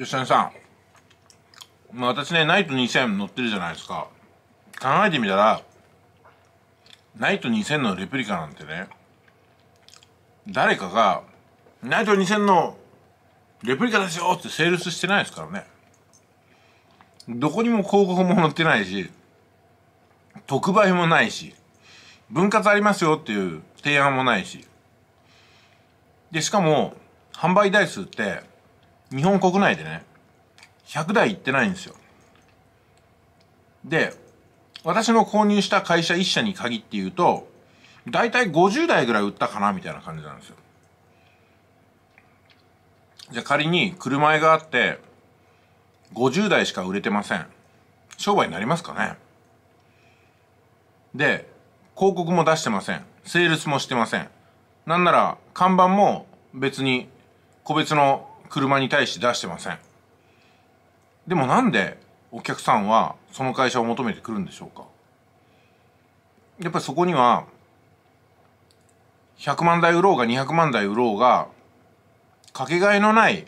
吉谷さん、まあ、私ねナイト2000乗ってるじゃないですか考えてみたらナイト2000のレプリカなんてね誰かがナイト2000のレプリカですよってセールスしてないですからねどこにも広告も載ってないし特売もないし分割ありますよっていう提案もないしでしかも販売台数って日本国内でね100台行ってないんですよで私の購入した会社1社に限って言うと大体50台ぐらい売ったかなみたいな感じなんですよじゃあ仮に車絵があって50台しか売れてません商売になりますかねで広告も出してませんセールスもしてませんなんなら看板も別に個別の車に対して出してませんでもなんでお客さんはその会社を求めてくるんでしょうかやっぱりそこには100万台売ろうが200万台売ろうがかけがえのない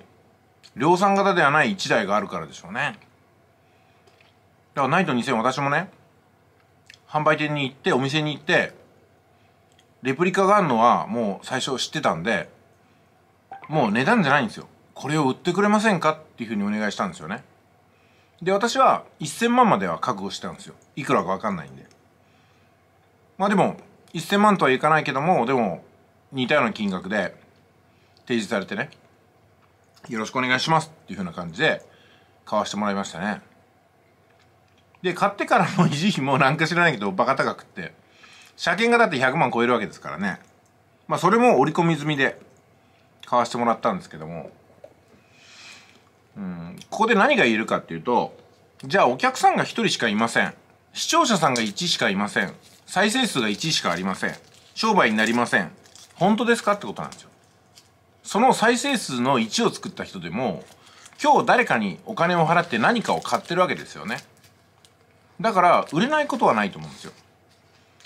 量産型ではない1台があるからでしょうねだからナイト2000私もね販売店に行ってお店に行ってレプリカがあるのはもう最初知ってたんでもう値段じゃないんですよこれを売ってくれませんかっていうふうにお願いしたんですよねで私は1000万までは覚悟してたんですよいくらか分かんないんでまあでも1000万とはいかないけどもでも似たような金額で提示されてねよろしくお願いしますっていうふうな感じで買わしてもらいましたねで買ってからの維持費もなんか知らないけどバカ高くって車検がだって100万超えるわけですからねまあそれも折り込み済みで買わしてもらったんですけどもここで何が言えるかっていうと、じゃあお客さんが1人しかいません。視聴者さんが1しかいません。再生数が1しかありません。商売になりません。本当ですかってことなんですよ。その再生数の1を作った人でも、今日誰かにお金を払って何かを買ってるわけですよね。だから、売れないことはないと思うんですよ。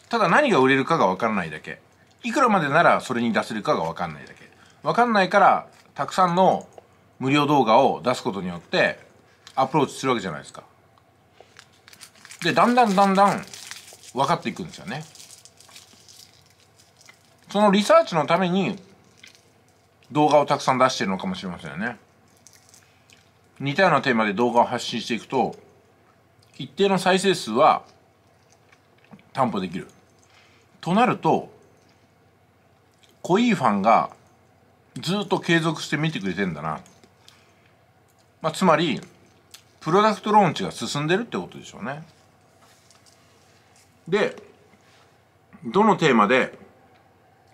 ただ何が売れるかがわからないだけ。いくらまでならそれに出せるかがわかんないだけ。わかんないから、たくさんの無料動画を出すことによってアプローチするわけじゃないですかでだんだんだんだん分かっていくんですよねそのリサーチのために動画をたくさん出してるのかもしれませんよね似たようなテーマで動画を発信していくと一定の再生数は担保できるとなると濃いファンがずっと継続して見てくれてんだなまあ、つまりプロダクトローンチが進んでるってことでしょうねでどのテーマで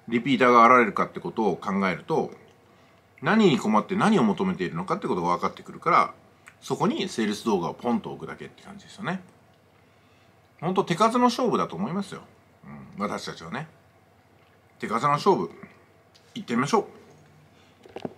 リピーターが現れるかってことを考えると何に困って何を求めているのかってことが分かってくるからそこにセールス動画をポンと置くだけって感じですよねほんと手数の勝負だと思いますよ、うん、私たちはね手数の勝負いってみましょう